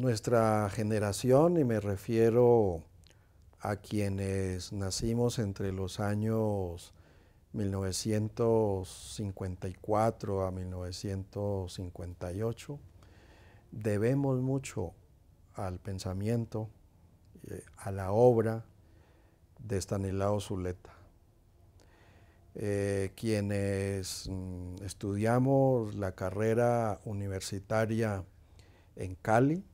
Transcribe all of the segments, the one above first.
Nuestra generación, y me refiero a quienes nacimos entre los años 1954 a 1958, debemos mucho al pensamiento, eh, a la obra de Stanislao Zuleta. Eh, quienes mm, estudiamos la carrera universitaria en Cali,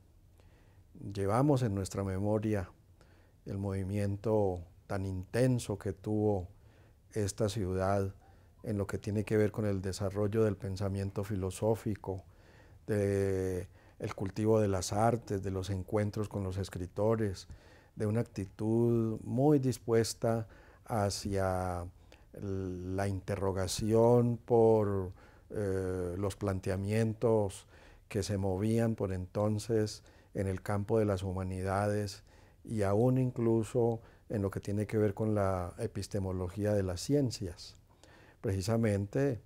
llevamos en nuestra memoria el movimiento tan intenso que tuvo esta ciudad en lo que tiene que ver con el desarrollo del pensamiento filosófico, del el cultivo de las artes, de los encuentros con los escritores, de una actitud muy dispuesta hacia la interrogación por eh, los planteamientos que se movían por entonces en el campo de las humanidades y aún incluso en lo que tiene que ver con la epistemología de las ciencias. Precisamente,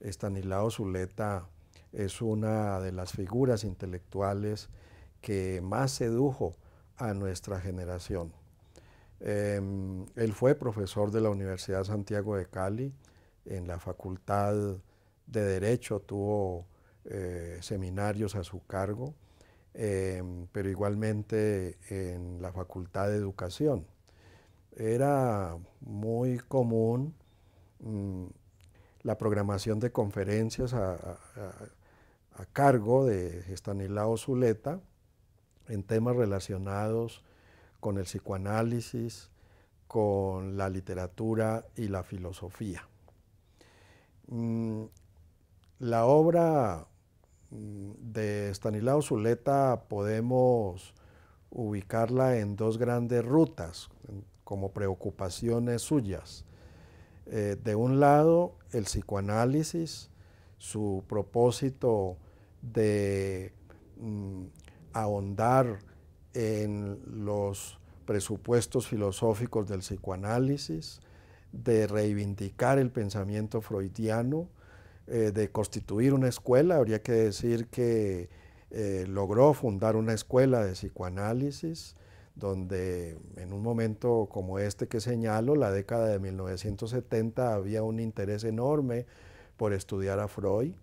Estanislao Zuleta es una de las figuras intelectuales que más sedujo a nuestra generación. Em, él fue profesor de la Universidad Santiago de Cali, en la Facultad de Derecho tuvo eh, seminarios a su cargo, Em, pero igualmente en la Facultad de Educación. Era muy común mm, la programación de conferencias a, a cargo de Estanislao Zuleta en temas relacionados con el psicoanálisis, con la literatura y la filosofía. Mm, la obra Mm, de Estanislao Zuleta podemos ubicarla en dos grandes rutas como preocupaciones suyas. Eh, de un lado, el psicoanálisis, su propósito de mm, ahondar en los presupuestos filosóficos del psicoanálisis, de reivindicar el pensamiento freudiano, eh, de constituir una escuela, habría que decir que eh, logró fundar una escuela de psicoanálisis, donde en un momento como este que señalo, la década de 1970, había un interés enorme por estudiar a Freud.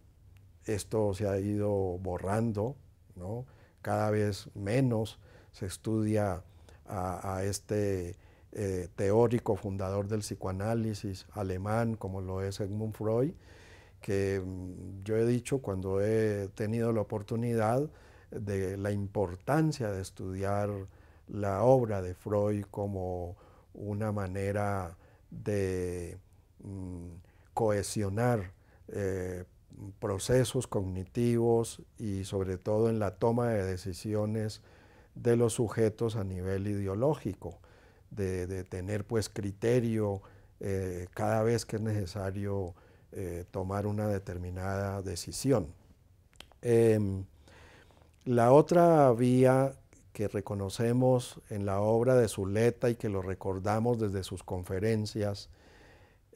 Esto se ha ido borrando, cada vez menos se estudia a, este eh, teórico fundador del psicoanálisis alemán como lo es Edmund Freud que mm, yo he dicho cuando he tenido la oportunidad de la importancia de estudiar la obra de Freud como una manera de mm, cohesionar eh, procesos cognitivos y sobre todo en la toma de decisiones de los sujetos a nivel ideológico, de, tener pues criterio eh, cada vez que es necesario eh, tomar una determinada decisión. Em, la otra vía que reconocemos en la obra de Zuleta y que lo recordamos desde sus conferencias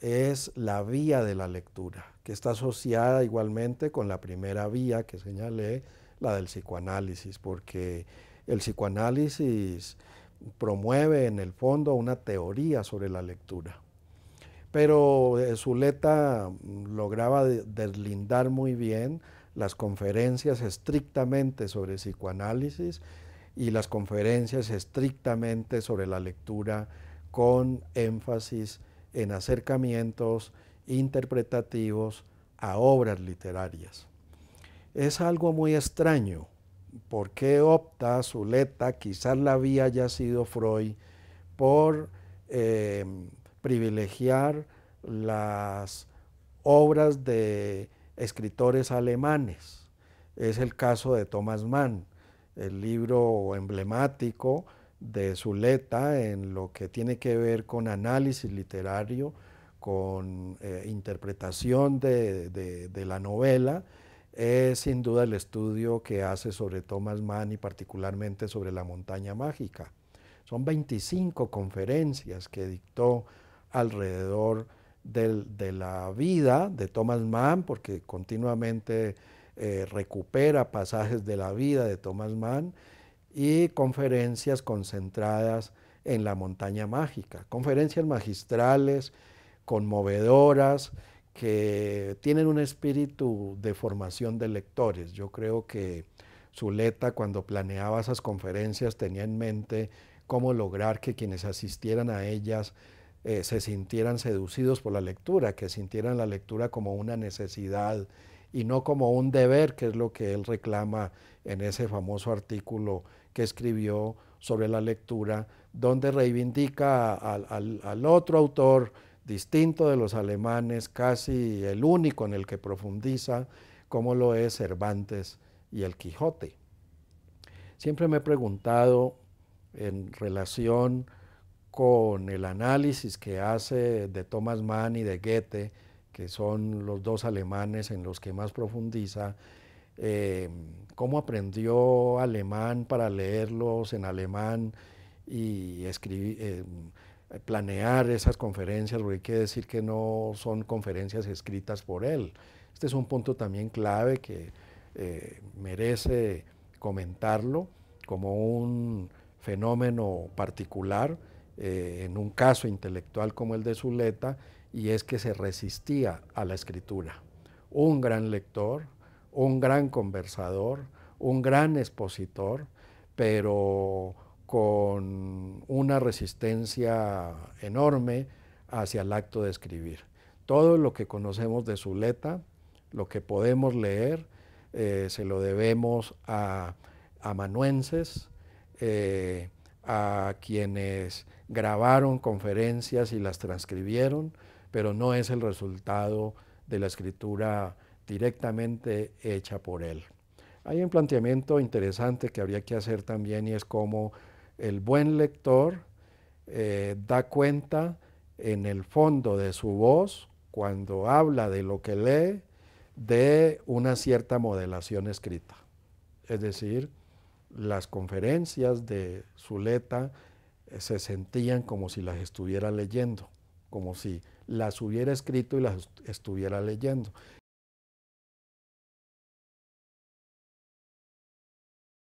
es la vía de la lectura, que está asociada igualmente con la primera vía que señalé, la del psicoanálisis, porque el psicoanálisis promueve en el fondo una teoría sobre la lectura pero eh, Zuleta mm, lograba deslindar muy bien las conferencias estrictamente sobre psicoanálisis y las conferencias estrictamente sobre la lectura con énfasis en acercamientos interpretativos a obras literarias. Es algo muy extraño. ¿Por qué opta Zuleta, quizás la vía ya sido Freud, por eh, privilegiar las obras de escritores alemanes. Es el caso de Thomas Mann, el libro emblemático de Zuleta en lo que tiene que ver con análisis literario, con eh, interpretación de, la novela, es sin duda el estudio que hace sobre Thomas Mann y particularmente sobre la montaña mágica. Son 25 conferencias que dictó alrededor de la vida de Thomas Mann, porque continuamente eh, recupera pasajes de la vida de Thomas Mann, y conferencias concentradas en la montaña mágica, conferencias magistrales, conmovedoras, que tienen un espíritu de formación de lectores. Yo creo que Zuleta cuando planeaba esas conferencias tenía en mente cómo lograr que quienes asistieran a ellas eh, se sintieran seducidos por la lectura, que sintieran la lectura como una necesidad y no como un deber, que es lo que él reclama en ese famoso artículo que escribió sobre la lectura, donde reivindica al otro autor distinto de los alemanes, casi el único en el que profundiza, como lo es Cervantes y el Quijote. Siempre me he preguntado en relación con el análisis que hace de Thomas Mann y de Goethe, que son los dos alemanes en los que más profundiza, eh, cómo aprendió alemán para leerlos en alemán y eh, planear esas conferencias, porque hay que decir que no son conferencias escritas por él. Este es un punto también clave que eh, merece comentarlo como un fenómeno particular eh, en un caso intelectual como el de Zuleta, y es que se resistía a la escritura. Un gran lector, un gran conversador, un gran expositor, pero con una resistencia enorme hacia el acto de escribir. Todo lo que conocemos de Zuleta, lo que podemos leer, eh, se lo debemos a amanuenses, eh, a quienes grabaron conferencias y las transcribieron, pero no es el resultado de la escritura directamente hecha por él. Hay un planteamiento interesante que habría que hacer también y es cómo el buen lector eh, da cuenta en el fondo de su voz, cuando habla de lo que lee, de una cierta modelación escrita. Es decir, las conferencias de Zuleta eh, se sentían como si las estuviera leyendo, como si las hubiera escrito y las estuviera leyendo.